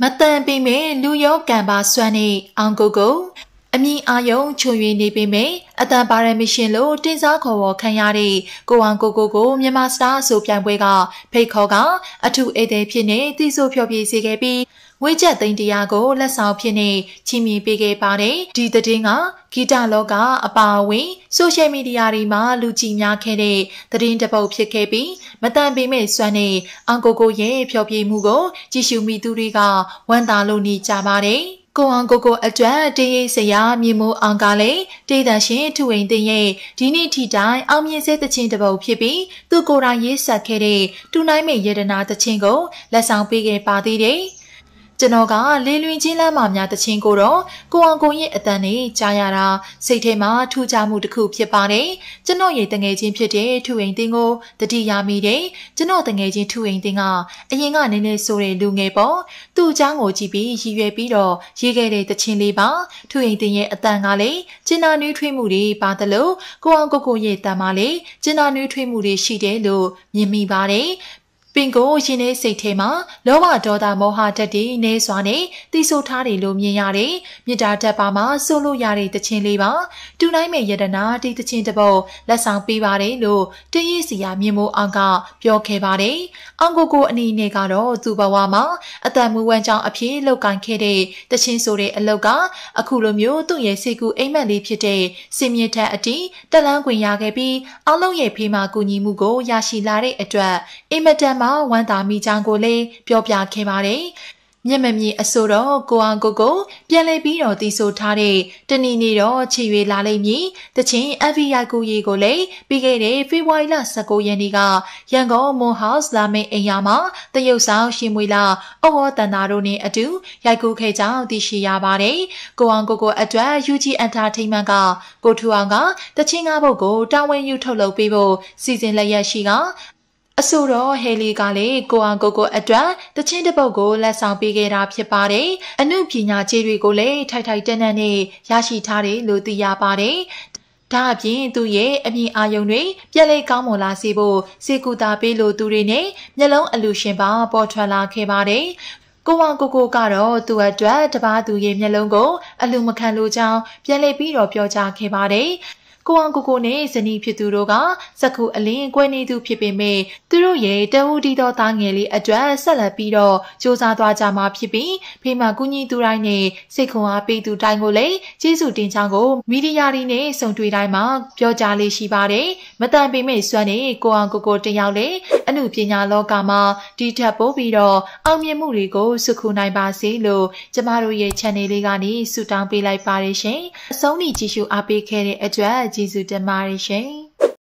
မတန်ပေမဲ့လူရောကံပါဆွမ်းနေအောင်ကိုကိုအမြင်အာရုံချွန်ရနေပေမယ့်အတန်ပါရမရှင်လို့တင်စားခေါ်ဝေါ်ခံရတဲ့ကိုအောင်ကိုကိုကိုမြန်မာစတားအဆိုပြိုင်ပွဲကဖိတ်ခေါ်ကအထူးဧည့်သည်ဖြစ်နေတိဆိုဖျော်ဖြေစေခဲ့ပြီးငွေကြက်သိန်းတရာကိုလက်ဆောင်ဖြစ်နေချီးမြှင့်ပေးခဲ့ပါတယ်ဒီသတင်းကဂီတလောကအပါအဝင် ဆိုရှယ်မီဒီယာတွေမှာ လူကြည့်များခဲ့တဲ့သတင်းတပုတ်ဖြစ်ခဲ့ပြီးမတန်ပေမဲ့စွမ်းနဲ့အောင်ကိုကိုရဲ့ဖျော်ဖြေမှုကို ကြည့်ရှုမိသူတွေကဝမ်းသာလို့နေကြပါတယ်ကိုအောင်ကိုကိုအတွက်တေးရိဆရာမြေမိုးအောင်ကလည်းတေးတန်ရှင်ထူဝင်တင်ရဲ့ဒီနေ့ထိတိုင်အောင်မြင်စေတခြင်းတပုတ်ဖြစ်ပြီးသူကိုယ်တိုင်ရေးဆက်ခဲ့တဲ့တူနိုင်မေယတနာတခြင်းကိုလက်ဆောင်ပေးခဲ့ပါသေးတယ်။ကျွန်တော်ကလေလွင်ချင်းလမ်းမှာများတခြင်းကိုတော့ကိုအောင်ကိုရဲ့အတန်နဲ့ကြားရတာစိတ်ထဲမှာထူးခြားမှုတစ်ခုဖြစ်ပါတယ်ကျွန်တော်ရဲ့တငယ်ချင်းဖြစ်တဲ့ထူအိမ်တင်းကိုတတိယာမိတယ်ကျွန်တော်တငယ်ချင်းထူအိမ်တင်းကအရင်ကနည်းနည်းဆိုတဲ့လူငယ်ပေါ့သူ့အချောင်းကိုကြည့်ပြီးရည်ရွယ်ပြီးတော့ရေးခဲ့တဲ့တခြင်းလေးပါထူအိမ်တင်းရဲ့အတန်ကလည်းကျင်းနာနွေးထွေးမှုတွေပါတယ်လို့ကိုအောင်ကိုကိုရဲ့တန်မှာလည်းကျင်းနာနွေးထွေးမှုတွေရှိတယ်လို့မြင်မိပါတယ်ပင်ကိုရင်ထဲစိတ်ထဲမှာလောဘဒေါသမောဟဓာတ်တွေနေစွာနဲ့တိဆို့ထားတယ်လို့မြင်ရတယ်။မေတ္တာဓာတ်ပါမှာဆိုလို့ရတဲ့တခြင်းလေးပါ။တူနိုင်မဲ့ယတနာဒီတခြင်းတစ်ပုဒ်လက်ဆောင်ပေးပါတယ်လို့တရည်စီယာမြင်မိုးအောင်ကပြောခဲ့ပါတယ်။အောင်ကိုကိုအနေနဲ့ကတော့သူ့ဘဝမှာအတန်မူဝမ်းကြောင့်အဖြစ်လောက်ကန်ခဲ့တဲ့တခြင်းဆိုတဲ့အလောက်ကအခုလိုမျိုးသူ့ရဲ့စိတ်ကူးအိမ်မက်လေးဖြစ်တဲ့စင်မြင့်ထက်အတိတက်လန်းခွင့်ရခဲ့ပြီးအောင်လုံးရဲ့ဖေးမှာကူညီမှုကိုရရှိလာတဲ့အတွက်အင်မတန်မှဝမ်းသာမိကြောင်းကိုလည်းပြောပြခဲ့ပါတယ်။မျက်မမြင်အဆိုတော့ကိုအောင်ကိုကိုပြန်လဲပြီးတော့တီးဆိုထားတဲ့တနင်္နေ့တော့ခြေရွေလာလိမ့်မည်။တချင်း FBI ကူရီကိုလည်းပြီးခဲ့တဲ့ဖေဖော်ဝါရီလ19ရက်နေ့ကရန်ကုန်မွန်ဟောက်စ်လာမင်းအိမ်ယာမှာတရုတ်ဆောင်ရှင်မွေလာအော်ဝတန်တာတို့နဲ့အတူရိုက်ကူးခဲ့ကြောင်းသိရှိရပါတယ်။ကိုအောင်ကိုကိုအတွက် UG Entertainment ကကိုထူအောင်ကတချင်းကားဘုတ်ကိုတာဝန်ယူထုတ်လုပ်ပေးဖို့စီစဉ်လျက်ရှိကအဆိုတော့ဟယ်လီကလည်းကိုအောင်ကိုကိုအတွက်တချင်းတစ်ပုတ်ကို လက်ဆောင်ပေးခဲ့တာဖြစ်ပါတယ်။အမှုပညာချေတွေကိုလည်းထိုက်ထိုက်တန်တန်နဲ့ရရှိထားတယ်လို့သိရပါတယ်။ဒါအပြင်သူရဲ့အမြင်အာရုံတွေပြက်လဲကောင်းမွန်လာစေဖို့စေကူတာပေးလိုသူတွေနဲ့မျက်လုံးအလူရှင်ပါပေါ်ထွက်လာခဲ့ပါတယ်။ကိုဝကိုကိုကတော့သူအတွက်တပားသူရဲ့မျက်လုံးကို အလူမခံလိုကြောင်းပြန်လည်ပြီးတော့ပြောကြားခဲ့ပါတယ်။ကိုအောင်ကိုကိုနဲ့ဇနီးဖြစ်သူတို့ကစကူအလင်းကွယ်နေသူဖြစ်ပေမဲ့သူတို့ရဲ့တဝူတီတော်သားငယ်လေးအတွက်ဆက်လက်ပြီးတော့စူးစမ်းသွားကြမှာဖြစ်ပြီးဖေမကူညီသူတိုင်းနဲ့စိတ်ခွန်အားပေးသူတိုင်းကိုလည်းကျေးဇူးတင်ကြောင်းကိုမီဒီယာတွေနဲ့ဆုံတွေ့တိုင်းမှာပြောကြားလေးရှိပါတယ်။မတန်ပေမဲ့စွမ်းနဲ့ကိုအောင်ကိုကိုတယောက်လေအမှုပညာလောကမှာဒီထက်ပိုပြီးတော့အောင်မြင်မှုတွေကိုစုခုနိုင်ပါစေလို့ကျမတို့ရဲ့ channel လေးကနေဆုတောင်းပေးလိုက်ပါတယ်ရှင်။အဆုံးထိကြည့်ရှုအားပေးခဲ့တဲ့အတွက်ယေရှုတင်ပါတယ်ရှင်